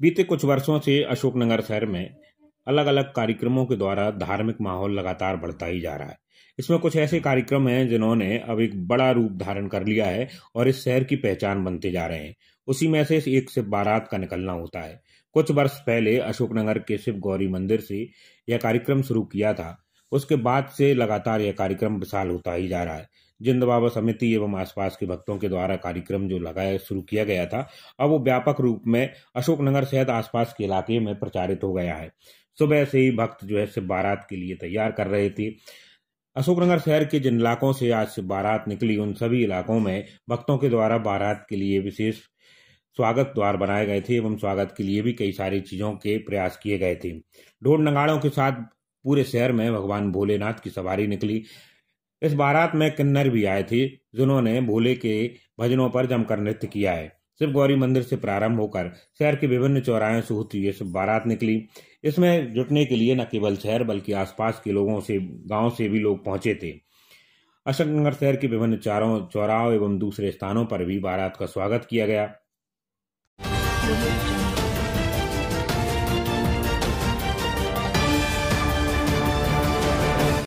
बीते कुछ वर्षों से अशोकनगर शहर में अलग अलग कार्यक्रमों के द्वारा धार्मिक माहौल लगातार बढ़ता ही जा रहा है इसमें कुछ ऐसे कार्यक्रम हैं जिन्होंने अब एक बड़ा रूप धारण कर लिया है और इस शहर की पहचान बनते जा रहे हैं उसी में से एक सिर्फ बारात का निकलना होता है कुछ वर्ष पहले अशोकनगर के शिव गौरी मंदिर से यह कार्यक्रम शुरू किया था उसके बाद से लगातार यह कार्यक्रम विशाल होता ही जा रहा है जिंद बाबा समिति एवं आसपास के भक्तों के द्वारा कार्यक्रम जो लगाया शुरू किया गया था अब वो व्यापक रूप में अशोकनगर सहित आसपास के इलाके में प्रचारित हो गया है सुबह से ही भक्त जो है सिर्फ बारात के लिए तैयार कर रहे थे अशोकनगर शहर के जिन इलाकों से आज से बारात निकली उन सभी इलाकों में भक्तों के द्वारा बारात के लिए विशेष स्वागत द्वार बनाए गए थे एवं स्वागत के लिए भी कई सारी चीजों के प्रयास किए गए थे ढोल नगाड़ों के साथ पूरे शहर में भगवान भोलेनाथ की सवारी निकली इस बारात में किन्नर भी आए थे जिन्होंने भोले के भजनों पर जमकर नृत्य किया है शिव गौरी मंदिर से प्रारंभ होकर शहर के विभिन्न चौराहों से होती हुई बारात निकली इसमें जुटने के लिए न केवल शहर बल्कि आसपास के लोगों से गांव से भी लोग पहुंचे थे अशोकनगर शहर के विभिन्न चारों चौराहों एवं दूसरे स्थानों पर भी बारात का स्वागत किया गया